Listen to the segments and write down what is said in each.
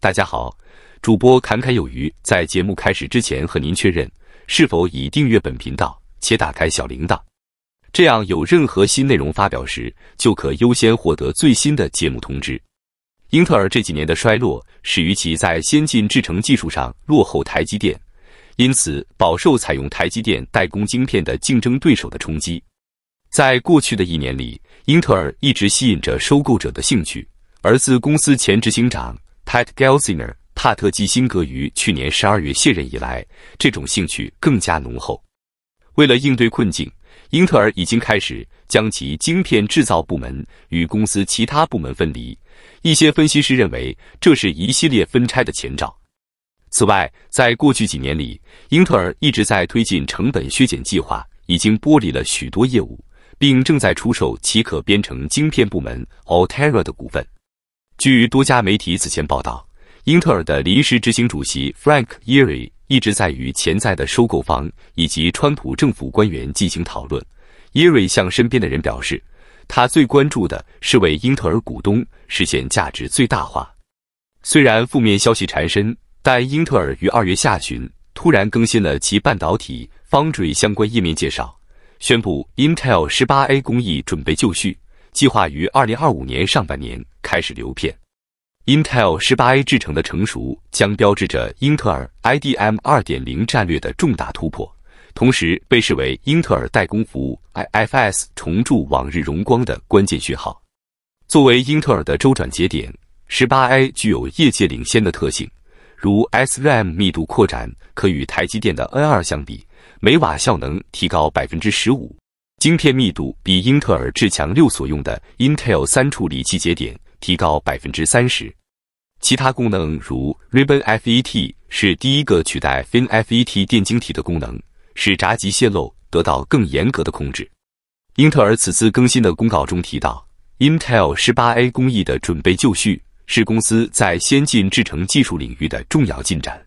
大家好，主播侃侃有余。在节目开始之前，和您确认是否已订阅本频道且打开小铃铛，这样有任何新内容发表时，就可优先获得最新的节目通知。英特尔这几年的衰落，始于其在先进制程技术上落后台积电，因此饱受采用台积电代工晶片的竞争对手的冲击。在过去的一年里，英特尔一直吸引着收购者的兴趣，而自公司前执行长。Pat Gelsinger，帕特·基辛格于去年十二月卸任以来，这种兴趣更加浓厚。为了应对困境，英特尔已经开始将其晶片制造部门与公司其他部门分离。一些分析师认为，这是一系列分拆的前兆。此外，在过去几年里，英特尔一直在推进成本削减计划，已经剥离了许多业务，并正在出售其可编程晶片部门 Altera 的股份。据多家媒体此前报道，英特尔的临时执行主席 Frank Yeri 一直在与潜在的收购方以及川普政府官员进行讨论。Yeri 向身边的人表示，他最关注的是为英特尔股东实现价值最大化。虽然负面消息缠身，但英特尔于二月下旬突然更新了其半导体 Foundry 相关页面介绍，宣布 Intel 十八 A 工艺准备就绪，计划于二零二五年上半年。开始流片，Intel 十八 A 制程的成熟将标志着英特尔 IDM 二点零战略的重大突破，同时被视为英特尔代工服务 IFS 重铸往日荣光的关键讯号。作为英特尔的周转节点，十八 A 具有业界领先的特性，如 SRAM 密度扩展可与台积电的 N 二相比，每瓦效能提高百分之十五，晶片密度比英特尔至强六所用的 Intel 三处理器节点。提高百分之三十。其他功能如 Ribbon FET 是第一个取代 Fin FET 电晶体的功能，使闸极泄漏得到更严格的控制。英特尔此次更新的公告中提到，Intel 十八 A 工艺的准备就绪是公司在先进制成技术领域的重要进展。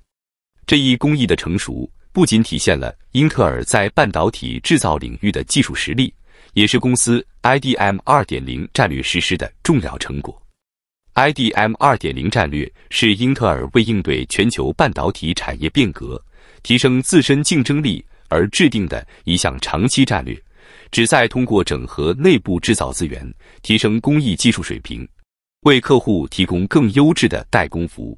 这一工艺的成熟不仅体现了英特尔在半导体制造领域的技术实力。也是公司 IDM 2.0战略实施的重要成果。IDM 2.0战略是英特尔为应对全球半导体产业变革、提升自身竞争力而制定的一项长期战略，旨在通过整合内部制造资源、提升工艺技术水平，为客户提供更优质的代工服务。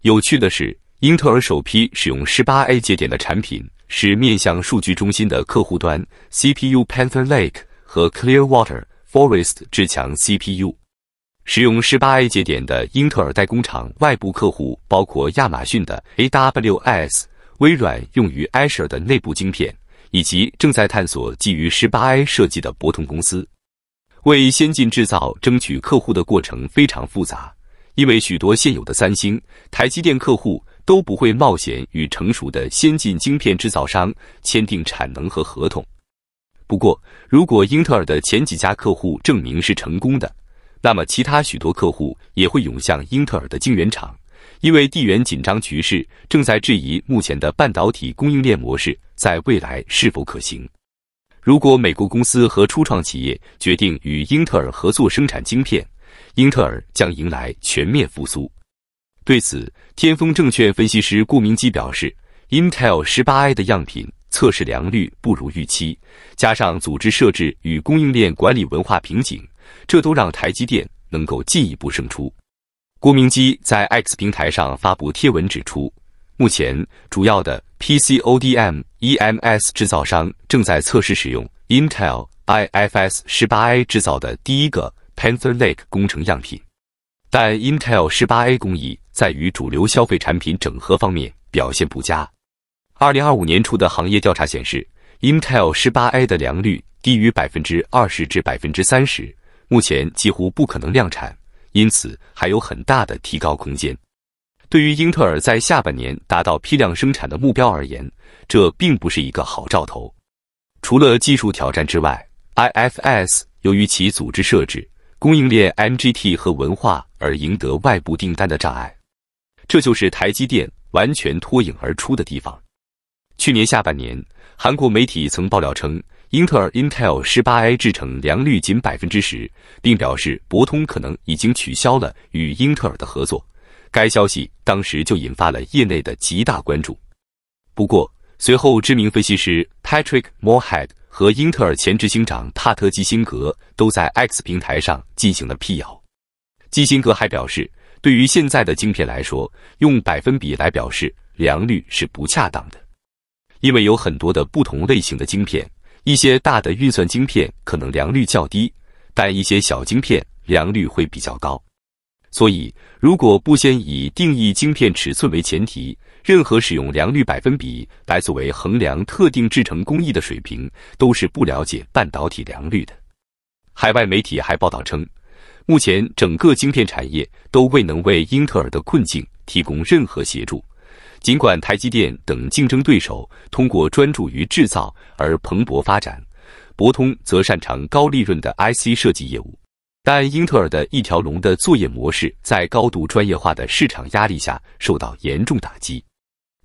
有趣的是，英特尔首批使用 18A 节点的产品。是面向数据中心的客户端，CPU Panther Lake 和 Clearwater Forest 强 CPU，使用 18A 节点的英特尔代工厂外部客户包括亚马逊的 AWS、微软用于 Azure 的内部晶片，以及正在探索基于 18A 设计的博通公司。为先进制造争取客户的过程非常复杂，因为许多现有的三星、台积电客户。都不会冒险与成熟的先进晶片制造商签订产能和合同。不过，如果英特尔的前几家客户证明是成功的，那么其他许多客户也会涌向英特尔的晶圆厂，因为地缘紧张局势正在质疑目前的半导体供应链模式在未来是否可行。如果美国公司和初创企业决定与英特尔合作生产晶片，英特尔将迎来全面复苏。对此，天风证券分析师顾明基表示，Intel 十八 A 的样品测试良率不如预期，加上组织设置与供应链管理文化瓶颈，这都让台积电能够进一步胜出。郭明基在 X 平台上发布贴文指出，目前主要的 PC ODM EMS 制造商正在测试使用 Intel iFS 十八 A 制造的第一个 Panther Lake 工程样品，但 Intel 十八 A 工艺。在与主流消费产品整合方面表现不佳。二零二五年初的行业调查显示，Intel 十八 A 的良率低于百分之二十至百分之三十，目前几乎不可能量产，因此还有很大的提高空间。对于英特尔在下半年达到批量生产的目标而言，这并不是一个好兆头。除了技术挑战之外，IFS 由于其组织设置、供应链、MGT 和文化而赢得外部订单的障碍。这就是台积电完全脱颖而出的地方。去年下半年，韩国媒体曾爆料称，英特尔 Intel 18A 制程良率仅百分之十，并表示博通可能已经取消了与英特尔的合作。该消息当时就引发了业内的极大关注。不过，随后知名分析师 Patrick m o h r a d 和英特尔前执行长帕特基辛格都在 X 平台上进行了辟谣。基辛格还表示。对于现在的晶片来说，用百分比来表示良率是不恰当的，因为有很多的不同类型的晶片，一些大的运算晶片可能良率较低，但一些小晶片良率会比较高。所以，如果不先以定义晶片尺寸为前提，任何使用良率百分比来作为衡量特定制成工艺的水平，都是不了解半导体良率的。海外媒体还报道称。目前，整个晶片产业都未能为英特尔的困境提供任何协助。尽管台积电等竞争对手通过专注于制造而蓬勃发展，博通则擅长高利润的 IC 设计业务，但英特尔的一条龙的作业模式在高度专业化的市场压力下受到严重打击。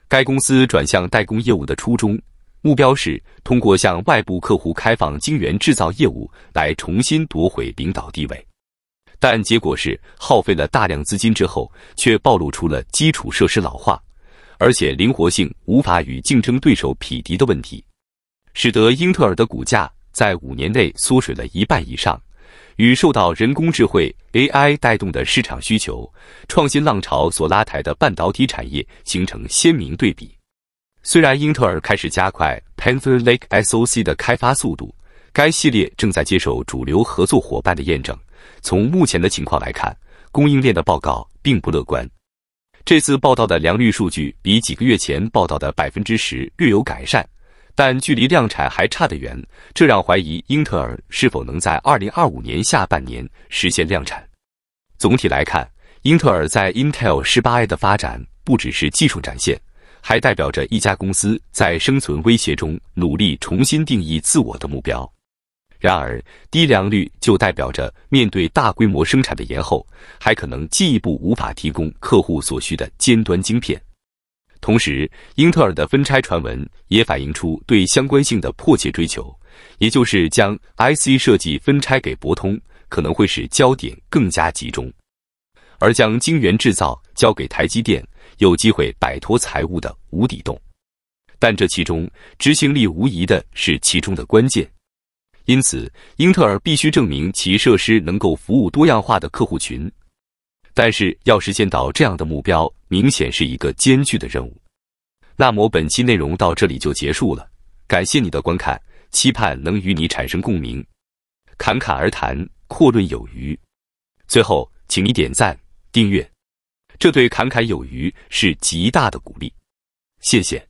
该公司转向代工业务的初衷目标是通过向外部客户开放晶圆制造业务来重新夺回领导地位。但结果是，耗费了大量资金之后，却暴露出了基础设施老化，而且灵活性无法与竞争对手匹敌的问题，使得英特尔的股价在五年内缩水了一半以上，与受到人工智慧 AI 带动的市场需求创新浪潮所拉抬的半导体产业形成鲜明对比。虽然英特尔开始加快 p a n t h e r Lake SOC 的开发速度，该系列正在接受主流合作伙伴的验证。从目前的情况来看，供应链的报告并不乐观。这次报道的良率数据比几个月前报道的百分之十略有改善，但距离量产还差得远。这让怀疑英特尔是否能在二零二五年下半年实现量产。总体来看，英特尔在 Intel 18A 的发展不只是技术展现，还代表着一家公司在生存威胁中努力重新定义自我的目标。然而，低良率就代表着面对大规模生产的延后，还可能进一步无法提供客户所需的尖端晶片。同时，英特尔的分拆传闻也反映出对相关性的迫切追求，也就是将 IC 设计分拆给博通，可能会使焦点更加集中；而将晶圆制造交给台积电，有机会摆脱财务的无底洞。但这其中，执行力无疑的是其中的关键。因此，英特尔必须证明其设施能够服务多样化的客户群，但是要实现到这样的目标，明显是一个艰巨的任务。那么，本期内容到这里就结束了，感谢你的观看，期盼能与你产生共鸣。侃侃而谈，阔论有余。最后，请你点赞、订阅，这对侃侃有余是极大的鼓励。谢谢。